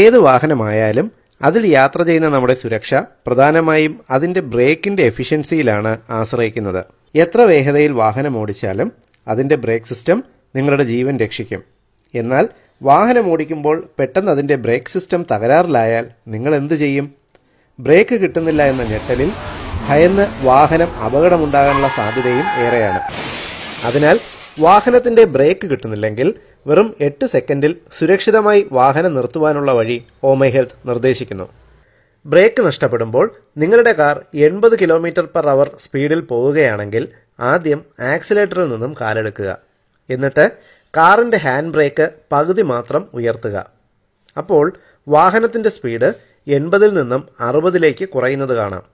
ഏത് വാഹനമായാലും അതിൽ യാത്ര ചെയ്യുന്ന നമ്മുടെ സുരക്ഷ പ്രധാനമായും അതിൻ്റെ ബ്രേക്കിൻ്റെ എഫിഷ്യൻസിയിലാണ് ആശ്രയിക്കുന്നത് എത്ര വേഗതയിൽ വാഹനം ഓടിച്ചാലും അതിൻ്റെ ബ്രേക്ക് സിസ്റ്റം നിങ്ങളുടെ ജീവൻ രക്ഷിക്കും എന്നാൽ വാഹനം ഓടിക്കുമ്പോൾ പെട്ടെന്ന് അതിൻ്റെ ബ്രേക്ക് സിസ്റ്റം തകരാറിലായാൽ നിങ്ങൾ എന്ത് ചെയ്യും ബ്രേക്ക് കിട്ടുന്നില്ല എന്ന ഞെട്ടലിൽ ഭയന്ന് വാഹനം അപകടമുണ്ടാകാനുള്ള സാധ്യതയും ഏറെയാണ് അതിനാൽ വാഹനത്തിൻ്റെ ബ്രേക്ക് കിട്ടുന്നില്ലെങ്കിൽ വെറും എട്ട് സെക്കൻഡിൽ സുരക്ഷിതമായി വാഹനം നിർത്തുവാനുള്ള വഴി ഓമൈ ഹെൽത്ത് നിർദ്ദേശിക്കുന്നു ബ്രേക്ക് നഷ്ടപ്പെടുമ്പോൾ നിങ്ങളുടെ കാർ എൺപത് കിലോമീറ്റർ പെർ അവർ സ്പീഡിൽ പോവുകയാണെങ്കിൽ ആദ്യം ആക്സിലേറ്ററിൽ നിന്നും കാലെടുക്കുക എന്നിട്ട് കാറിൻ്റെ ഹാൻഡ് ബ്രേക്ക് പകുതി മാത്രം ഉയർത്തുക അപ്പോൾ വാഹനത്തിൻ്റെ സ്പീഡ് എൺപതിൽ നിന്നും അറുപതിലേക്ക് കുറയുന്നത് കാണാം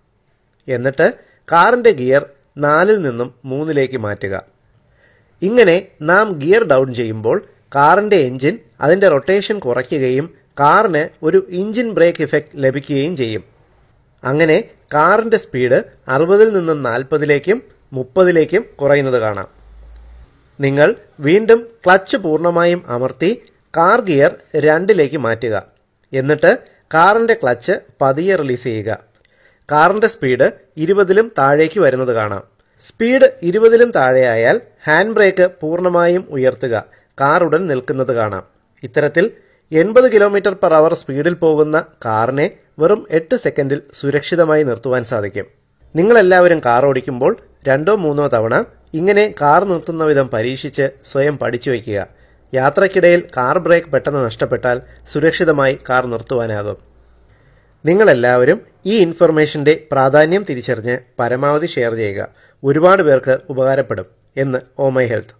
എന്നിട്ട് കാറിൻ്റെ ഗിയർ നാലിൽ നിന്നും മൂന്നിലേക്ക് മാറ്റുക ഇങ്ങനെ നാം ഗിയർ ഡൗൺ ചെയ്യുമ്പോൾ കാറിൻ്റെ എൻജിൻ അതിൻ്റെ റൊട്ടേഷൻ കുറയ്ക്കുകയും കാറിന് ഒരു ഇഞ്ചിൻ ബ്രേക്ക് ഇഫക്റ്റ് ലഭിക്കുകയും ചെയ്യും അങ്ങനെ കാറിൻ്റെ സ്പീഡ് അറുപതിൽ നിന്നും നാൽപ്പതിലേക്കും മുപ്പതിലേക്കും കുറയുന്നത് കാണാം നിങ്ങൾ വീണ്ടും ക്ലച്ച് പൂർണ്ണമായും അമർത്തി കാർ ഗിയർ രണ്ടിലേക്ക് മാറ്റുക എന്നിട്ട് കാറിൻ്റെ ക്ലച്ച് പതിയെ റിലീസ് ചെയ്യുക കാറിൻ്റെ സ്പീഡ് ഇരുപതിലും താഴേക്ക് വരുന്നത് കാണാം സ്പീഡ് ഇരുപതിലും താഴെയായാൽ ഹാൻഡ് ബ്രേക്ക് പൂർണ്ണമായും ഉയർത്തുക കാറുടൻ നിൽക്കുന്നത് കാണാം ഇത്തരത്തിൽ എൺപത് കിലോമീറ്റർ പെർ അവർ സ്പീഡിൽ പോകുന്ന കാറിനെ വെറും എട്ട് സെക്കൻഡിൽ സുരക്ഷിതമായി നിർത്തുവാൻ സാധിക്കും നിങ്ങളെല്ലാവരും കാർ ഓടിക്കുമ്പോൾ രണ്ടോ മൂന്നോ തവണ ഇങ്ങനെ കാർ നിർത്തുന്ന വിധം പരീക്ഷിച്ച് സ്വയം പഠിച്ചു വയ്ക്കുക യാത്രക്കിടയിൽ കാർ ബ്രേക്ക് പെട്ടെന്ന് നഷ്ടപ്പെട്ടാൽ സുരക്ഷിതമായി കാർ നിർത്തുവാനാകും നിങ്ങളെല്ലാവരും ഈ ഇൻഫർമേഷൻ്റെ പ്രാധാന്യം തിരിച്ചറിഞ്ഞ് പരമാവധി ഷെയർ ചെയ്യുക ഒരുപാട് പേർക്ക് ഉപകാരപ്പെടും എന്ന് ഓ മൈ ഹെൽത്ത്